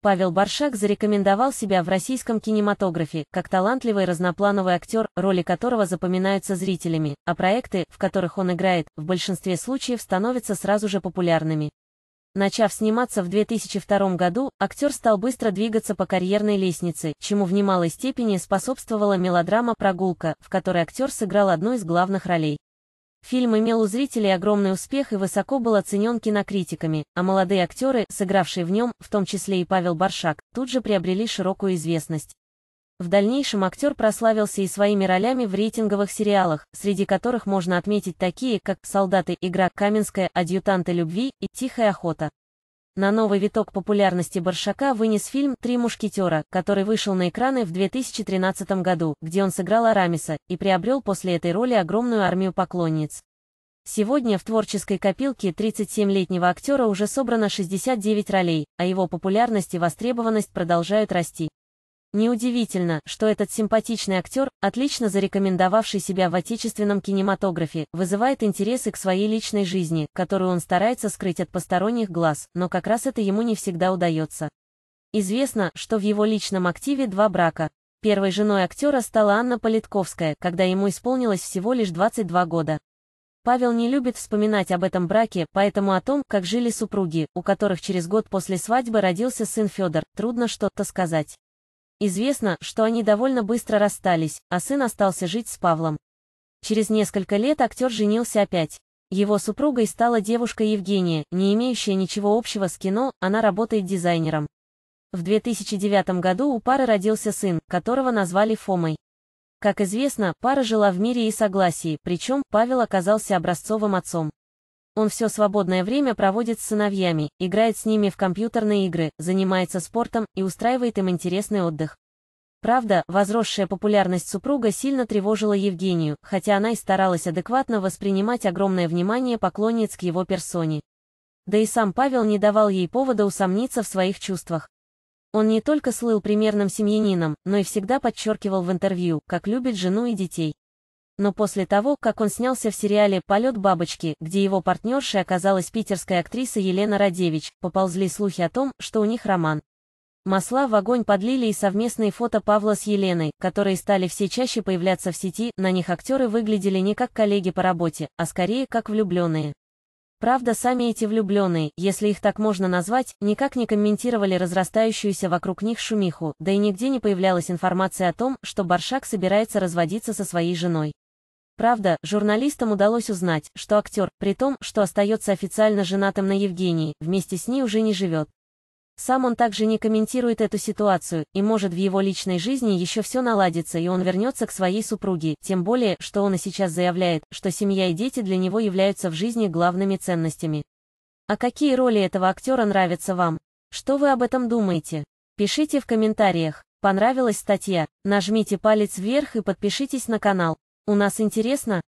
Павел Баршак зарекомендовал себя в российском кинематографе как талантливый разноплановый актер, роли которого запоминаются зрителями, а проекты, в которых он играет, в большинстве случаев становятся сразу же популярными. Начав сниматься в 2002 году, актер стал быстро двигаться по карьерной лестнице, чему в немалой степени способствовала мелодрама «Прогулка», в которой актер сыграл одну из главных ролей. Фильм имел у зрителей огромный успех и высоко был оценен кинокритиками, а молодые актеры, сыгравшие в нем, в том числе и Павел Баршак, тут же приобрели широкую известность. В дальнейшем актер прославился и своими ролями в рейтинговых сериалах, среди которых можно отметить такие, как «Солдаты», «Игра», «Каменская», «Адъютанты любви» и «Тихая охота» на новый виток популярности Баршака вынес фильм «Три мушкетера», который вышел на экраны в 2013 году, где он сыграл Арамиса, и приобрел после этой роли огромную армию поклонниц. Сегодня в творческой копилке 37-летнего актера уже собрано 69 ролей, а его популярность и востребованность продолжают расти. Неудивительно, что этот симпатичный актер, отлично зарекомендовавший себя в отечественном кинематографе, вызывает интересы к своей личной жизни, которую он старается скрыть от посторонних глаз, но как раз это ему не всегда удается. Известно, что в его личном активе два брака. Первой женой актера стала Анна Политковская, когда ему исполнилось всего лишь 22 года. Павел не любит вспоминать об этом браке, поэтому о том, как жили супруги, у которых через год после свадьбы родился сын Федор, трудно что-то сказать. Известно, что они довольно быстро расстались, а сын остался жить с Павлом. Через несколько лет актер женился опять. Его супругой стала девушка Евгения, не имеющая ничего общего с кино, она работает дизайнером. В 2009 году у пары родился сын, которого назвали Фомой. Как известно, пара жила в мире и согласии, причем Павел оказался образцовым отцом. Он все свободное время проводит с сыновьями, играет с ними в компьютерные игры, занимается спортом и устраивает им интересный отдых. Правда, возросшая популярность супруга сильно тревожила Евгению, хотя она и старалась адекватно воспринимать огромное внимание поклонниц к его персоне. Да и сам Павел не давал ей повода усомниться в своих чувствах. Он не только слыл примерным семьянином, но и всегда подчеркивал в интервью, как любит жену и детей но после того, как он снялся в сериале «Полет бабочки», где его партнершей оказалась питерская актриса Елена Радевич, поползли слухи о том, что у них роман. Масла в огонь подлили и совместные фото Павла с Еленой, которые стали все чаще появляться в сети, на них актеры выглядели не как коллеги по работе, а скорее как влюбленные. Правда, сами эти влюбленные, если их так можно назвать, никак не комментировали разрастающуюся вокруг них шумиху, да и нигде не появлялась информация о том, что Баршак собирается разводиться со своей женой. Правда, журналистам удалось узнать, что актер, при том, что остается официально женатым на Евгении, вместе с ней уже не живет. Сам он также не комментирует эту ситуацию, и может в его личной жизни еще все наладится и он вернется к своей супруге, тем более, что он и сейчас заявляет, что семья и дети для него являются в жизни главными ценностями. А какие роли этого актера нравятся вам? Что вы об этом думаете? Пишите в комментариях. Понравилась статья? Нажмите палец вверх и подпишитесь на канал. У нас интересно,